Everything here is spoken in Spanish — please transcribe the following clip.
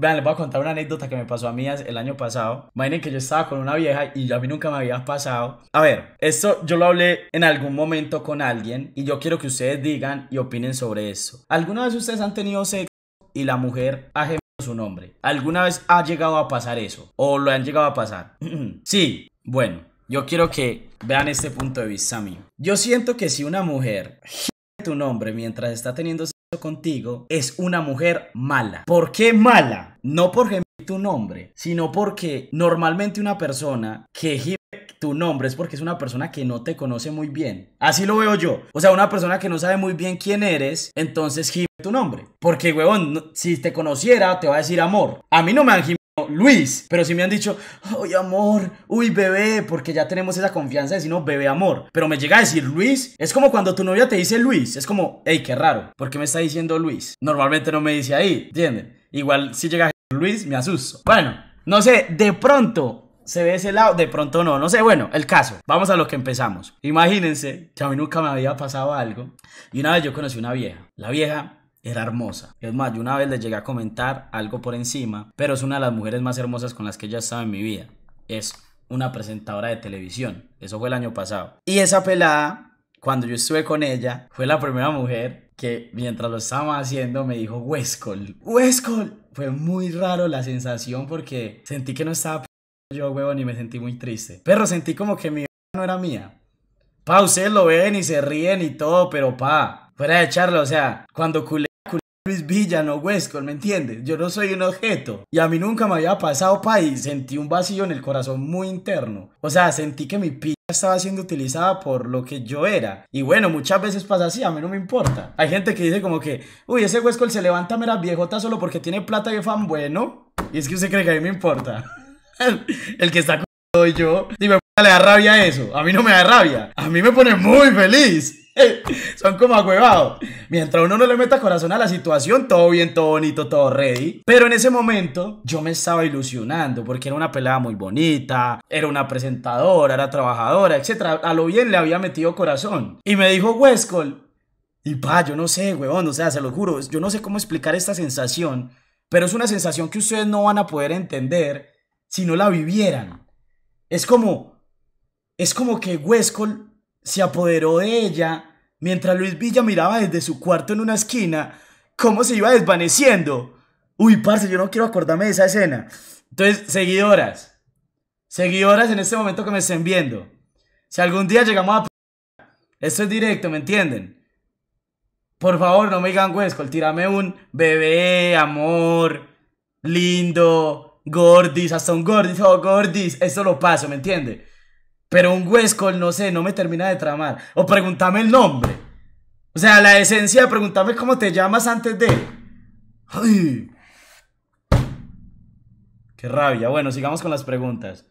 Vean, les voy a contar una anécdota que me pasó a mí el año pasado. Imaginen que yo estaba con una vieja y a mí nunca me había pasado. A ver, esto yo lo hablé en algún momento con alguien y yo quiero que ustedes digan y opinen sobre eso. ¿Alguna vez ustedes han tenido sexo y la mujer ha gemido su nombre? ¿Alguna vez ha llegado a pasar eso? ¿O lo han llegado a pasar? sí, bueno, yo quiero que vean este punto de vista mío. Yo siento que si una mujer tu nombre mientras está teniendo contigo es una mujer mala. ¿Por qué mala? No porque tu nombre, sino porque normalmente una persona que gime tu nombre es porque es una persona que no te conoce muy bien. Así lo veo yo. O sea, una persona que no sabe muy bien quién eres, entonces gime tu nombre. Porque, huevón, si te conociera, te va a decir amor. A mí no me han Luis, pero si me han dicho, uy amor, uy bebé, porque ya tenemos esa confianza de decirnos bebé amor. Pero me llega a decir Luis, es como cuando tu novia te dice Luis, es como, hey, qué raro, ¿por qué me está diciendo Luis? Normalmente no me dice ahí, ¿entienden? Igual si llega a decir Luis, me asusto. Bueno, no sé, de pronto se ve ese lado, de pronto no, no sé, bueno, el caso. Vamos a lo que empezamos. Imagínense que a mí nunca me había pasado algo y una vez yo conocí una vieja. La vieja era hermosa. Es más, yo una vez le llegué a comentar algo por encima, pero es una de las mujeres más hermosas con las que ya estaba en mi vida. Es una presentadora de televisión. Eso fue el año pasado. Y esa pelada, cuando yo estuve con ella, fue la primera mujer que mientras lo estábamos haciendo me dijo Huescol. Huescol. Fue muy raro la sensación porque sentí que no estaba yo, huevón, y me sentí muy triste. Pero sentí como que mi no era mía. Pa, ustedes lo ven y se ríen y todo, pero pa, fuera de charla, o sea, cuando culé Luis Villa, no Huesco, ¿me entiendes? Yo no soy un objeto. Y a mí nunca me había pasado, país. Sentí un vacío en el corazón muy interno. O sea, sentí que mi pilla estaba siendo utilizada por lo que yo era. Y bueno, muchas veces pasa así, a mí no me importa. Hay gente que dice como que, uy, ese Huesco se levanta a meras viejotas solo porque tiene plata y fan bueno. Y es que usted cree que a mí me importa. el que está con yo. Dime, le da rabia eso. A mí no me da rabia. A mí me pone muy feliz. Son como agüevados. Mientras uno no le meta corazón a la situación, todo bien, todo bonito, todo ready. Pero en ese momento yo me estaba ilusionando porque era una pelada muy bonita, era una presentadora, era trabajadora, etc. A lo bien le había metido corazón. Y me dijo Wescol y pa, yo no sé, huevón, o sea, se lo juro, yo no sé cómo explicar esta sensación, pero es una sensación que ustedes no van a poder entender si no la vivieran. Es como, es como que Wescol se apoderó de ella mientras Luis Villa miraba desde su cuarto en una esquina cómo se iba desvaneciendo. Uy, parce, yo no quiero acordarme de esa escena. Entonces, seguidoras, seguidoras en este momento que me estén viendo. Si algún día llegamos a... Esto es directo, ¿me entienden? Por favor, no me digan huesco, tírame un bebé, amor, lindo, gordis, hasta un gordis, oh gordis, eso lo paso, ¿me entiende? Pero un huesco, no sé, no me termina de tramar. O pregúntame el nombre. O sea, la esencia pregúntame cómo te llamas antes de. ¡Ay! ¡Qué rabia! Bueno, sigamos con las preguntas.